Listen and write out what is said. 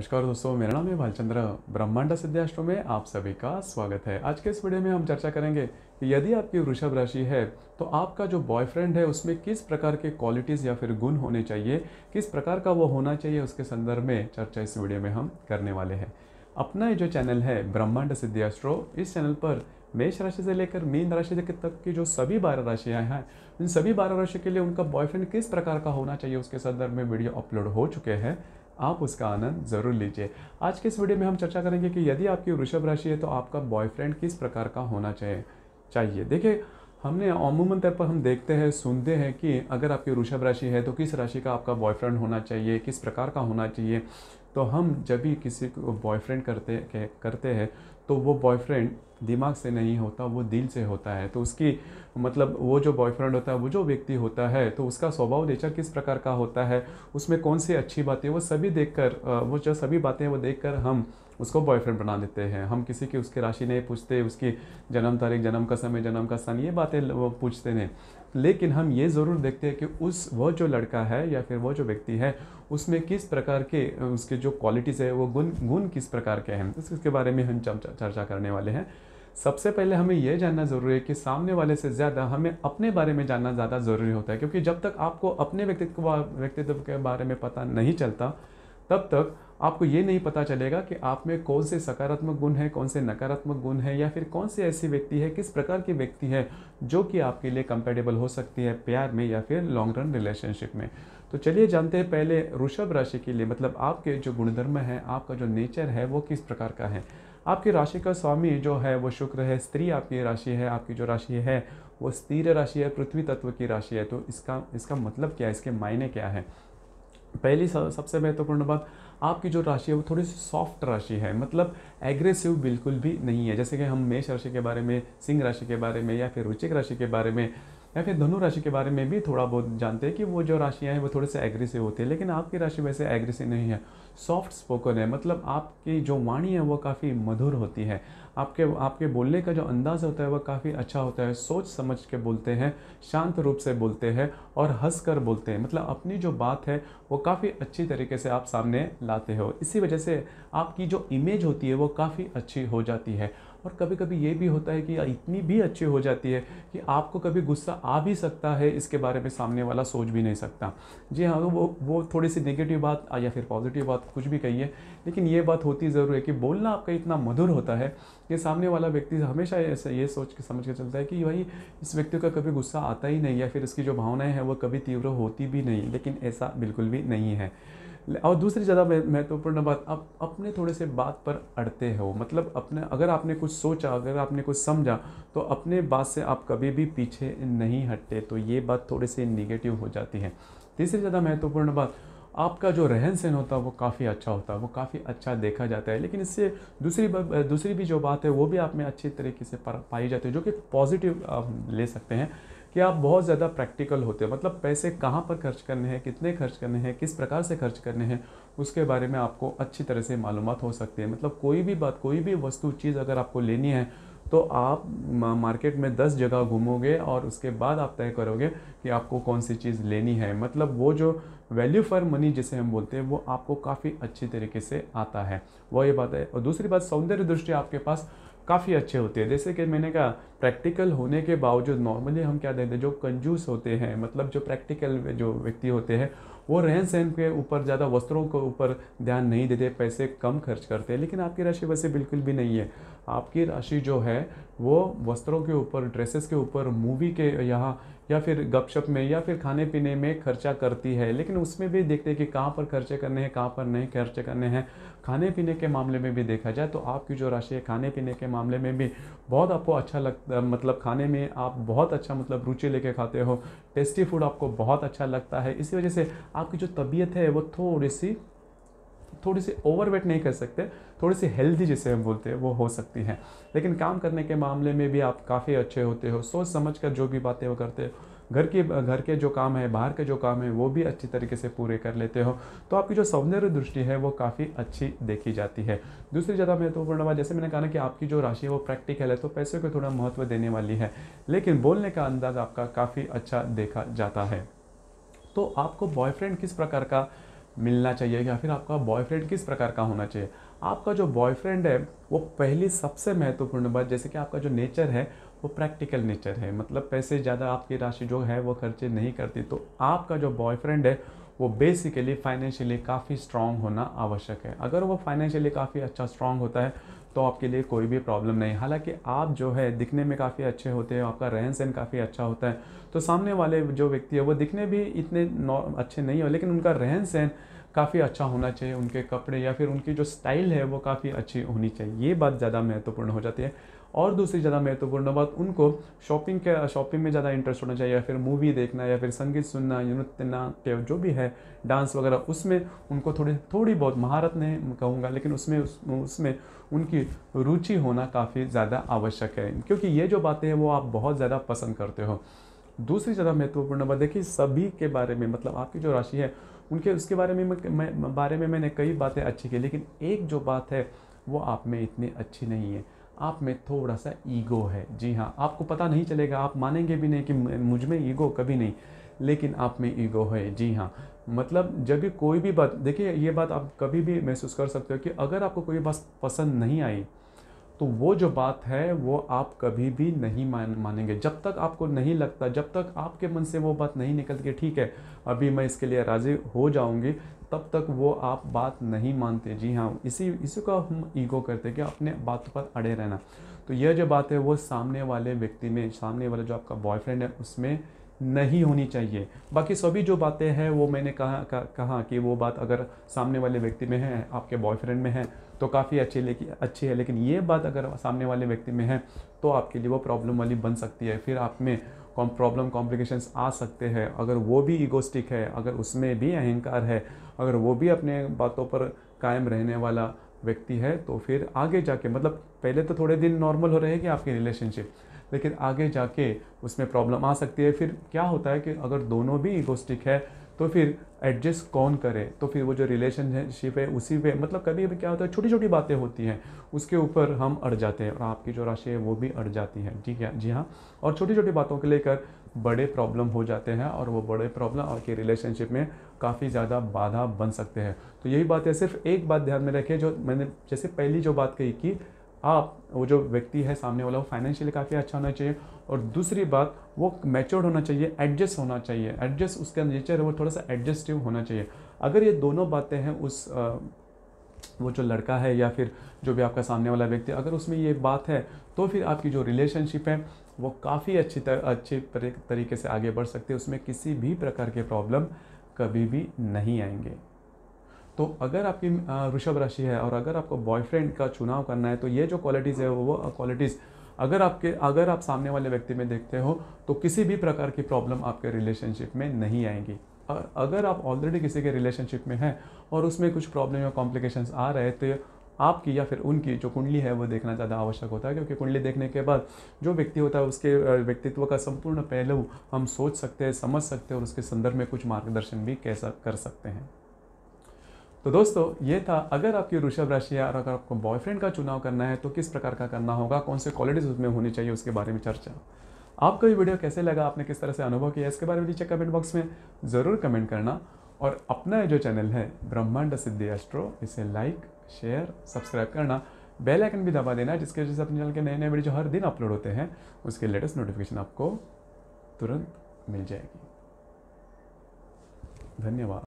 नमस्कार दोस्तों मेरा नाम है भालचंद्र ब्रह्मांड सिद्धाष्ट्रो में आप सभी का स्वागत है आज के इस वीडियो में हम चर्चा करेंगे कि यदि आपकी वृषभ राशि है तो आपका जो बॉयफ्रेंड है उसमें किस प्रकार के क्वालिटीज़ या फिर गुण होने चाहिए किस प्रकार का वो होना चाहिए उसके संदर्भ में चर्चा इस वीडियो में हम करने वाले हैं अपना जो चैनल है ब्रह्मांड सिद्धाष्ट्रो इस चैनल पर मेष राशि से लेकर मीन राशि तक की जो सभी बारह राशियाँ हैं इन सभी बारह राशि के लिए उनका बॉयफ्रेंड किस प्रकार का होना चाहिए उसके संदर्भ में वीडियो अपलोड हो चुके हैं आप उसका आनंद ज़रूर लीजिए आज के इस वीडियो में हम चर्चा करेंगे कि यदि आपकी वृषभ राशि है तो आपका बॉयफ्रेंड किस प्रकार का होना चाहिए चाहिए देखिए हमने अमूमन तौर पर हम देखते हैं सुनते हैं कि अगर आपकी वृषभ राशि है तो किस राशि का आपका बॉयफ्रेंड होना चाहिए किस प्रकार का होना चाहिए तो हम जब भी किसी को बॉयफ्रेंड करते करते हैं तो वो बॉयफ्रेंड दिमाग से नहीं होता वो दिल से होता है तो उसकी मतलब वो जो बॉयफ्रेंड होता है वो जो व्यक्ति होता है तो उसका स्वभाव नेचर किस प्रकार का होता है उसमें कौन सी अच्छी बातें वो सभी देखकर वो जो सभी बातें वो देखकर हम उसको बॉयफ्रेंड बना देते हैं हम किसी की उसकी राशि नहीं पूछते उसकी जन्म तारीख जन्म का समय जन्म का स्थान ये बातें पूछते नहीं लेकिन हम ये ज़रूर देखते हैं कि उस वो जो लड़का है या फिर वो जो व्यक्ति है उसमें किस प्रकार के उसके जो क्वालिटीज़ है वो गुण गुण किस प्रकार के हैं इसके बारे में हम चर्चा करने वाले हैं सबसे पहले हमें यह जानना ज़रूरी है कि सामने वाले से ज़्यादा हमें अपने बारे में जानना ज़्यादा ज़रूरी होता है क्योंकि जब तक आपको अपने व्यक्तित्व व्यक्तित्व के बारे में पता नहीं चलता तब तक आपको ये नहीं पता चलेगा कि आप में कौन से सकारात्मक गुण हैं कौन से नकारात्मक गुण है या फिर कौन से ऐसी व्यक्ति है किस प्रकार की व्यक्ति है जो कि आपके लिए कंपेटेबल हो सकती है प्यार में या फिर लॉन्ग रन रिलेशनशिप में तो चलिए जानते हैं पहले ऋषभ राशि के लिए मतलब आपके जो गुणधर्म है आपका जो नेचर है वो किस प्रकार का है आपकी राशि का स्वामी जो है वो शुक्र है स्त्री आपकी राशि है आपकी जो राशि है वो स्थिर राशि है पृथ्वी तत्व की राशि है तो इसका इसका मतलब क्या है इसके मायने क्या है पहली सबसे महत्वपूर्ण बात आपकी जो राशि है वो थोड़ी सी सॉफ्ट राशि है मतलब एग्रेसिव बिल्कुल भी नहीं है जैसे कि हम मेष राशि के बारे में सिंह राशि के बारे में या फिर रुचिक राशि के बारे में या फिर धनु राशि के बारे में भी थोड़ा बहुत जानते हैं कि वो जो राशियाँ हैं वो थोड़े से एग्रेसिव होती है लेकिन आपकी राशि वैसे एग्रेसिव नहीं है सॉफ्ट स्पोकन है मतलब आपकी जो वाणी है वो काफ़ी मधुर होती है आपके आपके बोलने का जो अंदाज़ होता है वह काफ़ी अच्छा होता है सोच समझ के बोलते हैं शांत रूप से बोलते हैं और हंस कर बोलते हैं मतलब अपनी जो बात है वो काफ़ी अच्छी तरीके से आप सामने लाते हो इसी वजह से आपकी जो इमेज होती है वो काफ़ी अच्छी हो जाती है और कभी कभी ये भी होता है कि इतनी भी अच्छी हो जाती है कि आपको कभी गुस्सा आ भी सकता है इसके बारे में सामने वाला सोच भी नहीं सकता जी हाँ वो वो थोड़ी सी नेगेटिव बात या फिर पॉजिटिव बात कुछ भी कहिए लेकिन ये बात होती ज़रूर है कि बोलना आपका इतना मधुर होता है ये सामने वाला व्यक्ति हमेशा ऐसे ये सोच के समझ के चलता है कि भाई इस व्यक्ति का कभी गुस्सा आता ही नहीं या फिर इसकी जो भावनाएं हैं वो कभी तीव्र होती भी नहीं लेकिन ऐसा बिल्कुल भी नहीं है और दूसरी ज़्यादा महत्वपूर्ण बात आप अपने थोड़े से बात पर अड़ते हो मतलब अपने अगर आपने कुछ सोचा अगर आपने कुछ समझा तो अपने बात से आप कभी भी पीछे नहीं हटते तो ये बात थोड़े से निगेटिव हो जाती है तीसरी ज़्यादा महत्वपूर्ण बात आपका जो रहन सहन होता है वो काफ़ी अच्छा होता है वो काफ़ी अच्छा देखा जाता है लेकिन इससे दूसरी दूसरी भी जो बात है वो भी आप में अच्छी तरीके से पाई जाती है जो कि पॉजिटिव आप ले सकते हैं कि आप बहुत ज़्यादा प्रैक्टिकल होते हैं मतलब पैसे कहाँ पर खर्च करने हैं कितने खर्च करने हैं किस प्रकार से खर्च करने हैं उसके बारे में आपको अच्छी तरह से मालूम हो सकती है मतलब कोई भी बात कोई भी वस्तु चीज़ अगर आपको लेनी है तो आप मार्केट में दस जगह घूमोगे और उसके बाद आप तय करोगे कि आपको कौन सी चीज़ लेनी है मतलब वो जो वैल्यू फॉर मनी जिसे हम बोलते हैं वो आपको काफ़ी अच्छी तरीके से आता है वह ये बात है और दूसरी बात सौंदर्य दृष्टि आपके पास काफ़ी अच्छे होते हैं जैसे कि मैंने कहा प्रैक्टिकल होने के बावजूद नॉर्मली हम क्या देते हैं जो कंजूस होते हैं मतलब जो प्रैक्टिकल जो व्यक्ति होते हैं वो रहन सहन के ऊपर ज़्यादा वस्त्रों के ऊपर ध्यान नहीं देते पैसे कम खर्च करते हैं लेकिन आपकी राशि वैसे बिल्कुल भी नहीं है आपकी राशि जो है वो वस्त्रों के ऊपर ड्रेसेस के ऊपर मूवी के यहाँ या फिर गपशप में या फिर खाने पीने में खर्चा करती है लेकिन उसमें भी देखते हैं कि कहाँ पर खर्चे करने हैं कहाँ पर नहीं खर्चे करने हैं खाने पीने के मामले में भी देखा जाए तो आपकी जो राशि है खाने पीने के मामले में भी बहुत आपको अच्छा लगता मतलब खाने में आप बहुत अच्छा मतलब रुचि लेके खाते हो टेस्टी फूड आपको बहुत अच्छा लगता है इसी वजह से आपकी जो तबीयत है वो थोड़ी सी थोड़ी सी ओवरवेट नहीं कर सकते थोड़ी सी हेल्दी जिसे हम बोलते हैं वो हो सकती हैं लेकिन काम करने के मामले में भी आप काफ़ी अच्छे होते हो सोच समझ कर जो भी बातें वो करते हो घर के घर के जो काम है बाहर के जो काम है वो भी अच्छी तरीके से पूरे कर लेते हो तो आपकी जो सौंदर्य दृष्टि है वो काफ़ी अच्छी देखी जाती है दूसरी ज़्यादा महत्वपूर्ण तो बात जैसे मैंने कहा ना कि आपकी जो राशि है वो प्रैक्टिकल है तो पैसे को थोड़ा महत्व देने वाली है लेकिन बोलने का अंदाज़ आपका काफ़ी अच्छा देखा जाता है तो आपको बॉयफ्रेंड किस प्रकार का मिलना चाहिए या फिर आपका बॉयफ्रेंड किस प्रकार का होना चाहिए आपका जो बॉयफ्रेंड है वो पहली सबसे महत्वपूर्ण बात जैसे कि आपका जो नेचर है वो प्रैक्टिकल नेचर है मतलब पैसे ज़्यादा आपकी राशि जो है वो खर्चे नहीं करती तो आपका जो बॉयफ्रेंड है वो बेसिकली फाइनेंशियली काफ़ी स्ट्रांग होना आवश्यक है अगर वो फाइनेंशियली काफ़ी अच्छा स्ट्रांग होता है तो आपके लिए कोई भी प्रॉब्लम नहीं हालांकि आप जो है दिखने में काफ़ी अच्छे होते हैं आपका रहन सहन काफ़ी अच्छा होता है तो सामने वाले जो व्यक्ति है वो दिखने भी इतने अच्छे नहीं हो लेकिन उनका रहन सहन काफ़ी अच्छा होना चाहिए उनके कपड़े या फिर उनकी जो स्टाइल है वो काफ़ी अच्छी होनी चाहिए ये बात ज़्यादा महत्वपूर्ण हो जाती है और दूसरी ज़्यादा महत्वपूर्ण बात उनको शॉपिंग के शॉपिंग में ज़्यादा इंटरेस्ट होना चाहिए या फिर मूवी देखना या फिर संगीत सुनना या नृत्य नाट्य जो भी है डांस वगैरह उसमें उनको थोड़ी थोड़ी बहुत महारत नहीं कहूँगा लेकिन उसमें उस, उसमें उनकी रुचि होना काफ़ी ज़्यादा आवश्यक है क्योंकि ये जो बातें हैं वो आप बहुत ज़्यादा पसंद करते हो दूसरी ज़्यादा महत्वपूर्ण बात देखिए सभी के बारे में मतलब आपकी जो राशि है उनके उसके बारे में मैं बारे में मैंने कई बातें अच्छी की लेकिन एक जो बात है वो आप में इतनी अच्छी नहीं है आप में थोड़ा सा ईगो है जी हाँ आपको पता नहीं चलेगा आप मानेंगे भी नहीं कि मुझ में ईगो कभी नहीं लेकिन आप में ईगो है जी हाँ मतलब जब भी कोई भी बात देखिए ये बात आप कभी भी महसूस कर सकते हो कि अगर आपको कोई बात पसंद नहीं आई तो वो जो बात है वो आप कभी भी नहीं मान मानेंगे जब तक आपको नहीं लगता जब तक आपके मन से वो बात नहीं निकलती है ठीक है अभी मैं इसके लिए राज़ी हो जाऊंगी तब तक वो आप बात नहीं मानते जी हाँ इसी इसी का हम ईगो करते हैं कि अपने बात पर अड़े रहना तो यह जो बात है वो सामने वाले व्यक्ति में सामने वाला जो आपका बॉयफ्रेंड है उसमें नहीं होनी चाहिए बाकी सभी जो बातें हैं वो मैंने कहा कहा कि वो बात अगर सामने वाले व्यक्ति में है आपके बॉयफ्रेंड में है तो काफ़ी अच्छी लेकिन अच्छी है लेकिन ये बात अगर सामने वाले व्यक्ति में है तो आपके लिए वो प्रॉब्लम वाली बन सकती है फिर आप में प्रॉब्लम कॉम्प्लिकेशंस आ सकते हैं अगर वो भी इगोस्टिक है अगर उसमें भी अहंकार है अगर वो भी अपने बातों पर कायम रहने वाला व्यक्ति है तो फिर आगे जाके मतलब पहले तो थोड़े दिन नॉर्मल हो रहे हैं कि आपकी रिलेशनशिप लेकिन आगे जाके उसमें प्रॉब्लम आ सकती है फिर क्या होता है कि अगर दोनों भी इगोस्टिक है तो फिर एडजस्ट कौन करे तो फिर वो जो रिलेशनशिप है उसी पे मतलब कभी कभी क्या होता है छोटी छोटी बातें होती हैं उसके ऊपर हम अड़ जाते हैं और आपकी जो राशि है वो भी अड़ जाती है ठीक है जी हाँ और छोटी छोटी बातों को लेकर बड़े प्रॉब्लम हो जाते हैं और वो बड़े प्रॉब्लम आपके रिलेशनशिप में काफ़ी ज़्यादा बाधा बन सकते हैं तो यही बात है सिर्फ एक बात ध्यान में रखें जो मैंने जैसे पहली जो बात कही कि आप वो जो व्यक्ति है सामने वाला वो फाइनेंशियली काफ़ी अच्छा होना चाहिए और दूसरी बात वो मैच्योर्ड होना चाहिए एडजस्ट होना चाहिए एडजस्ट उसका नेचर है वो थोड़ा सा एडजस्टिव होना चाहिए अगर ये दोनों बातें हैं उस आ, वो जो लड़का है या फिर जो भी आपका सामने वाला व्यक्ति अगर उसमें ये बात है तो फिर आपकी जो रिलेशनशिप है वो काफ़ी अच्छी तर, अच्छे तरीके से आगे बढ़ सकती है उसमें किसी भी प्रकार के प्रॉब्लम कभी भी नहीं आएंगे तो अगर आपकी ऋषभ राशि है और अगर आपको बॉयफ्रेंड का चुनाव करना है तो ये जो क्वालिटीज़ है वो क्वालिटीज़ अगर आपके अगर आप सामने वाले व्यक्ति में देखते हो तो किसी भी प्रकार की प्रॉब्लम आपके रिलेशनशिप में नहीं आएंगी और अगर आप ऑलरेडी किसी के रिलेशनशिप में हैं और उसमें कुछ प्रॉब्लम या कॉम्प्लिकेशन आ रहे तो आपकी या फिर उनकी जो कुंडली है वो देखना ज़्यादा आवश्यक होता है क्योंकि कुंडली देखने के बाद जो व्यक्ति होता है उसके व्यक्तित्व का संपूर्ण पहलू हम सोच सकते हैं समझ सकते हैं और उसके संदर्भ में कुछ मार्गदर्शन भी कैसा कर सकते हैं तो दोस्तों ये था अगर आपकी ऋषभ राशि है और अगर आपको बॉयफ्रेंड का चुनाव करना है तो किस प्रकार का करना होगा कौन से क्वालिटीज़ उसमें होनी चाहिए उसके बारे में चर्चा आपको ये वीडियो कैसे लगा आपने किस तरह से अनुभव किया इसके बारे में नीचे कमेंट बॉक्स में ज़रूर कमेंट करना और अपना जो चैनल है ब्रह्मांड सिद्धि एस्ट्रो इसे लाइक शेयर सब्सक्राइब करना बेल आइकन भी दबा देना जिसके वजह से अपने चैनल के नए नए वीडियो जो हर दिन अपलोड होते हैं उसके लेटेस्ट नोटिफिकेशन आपको तुरंत मिल जाएगी धन्यवाद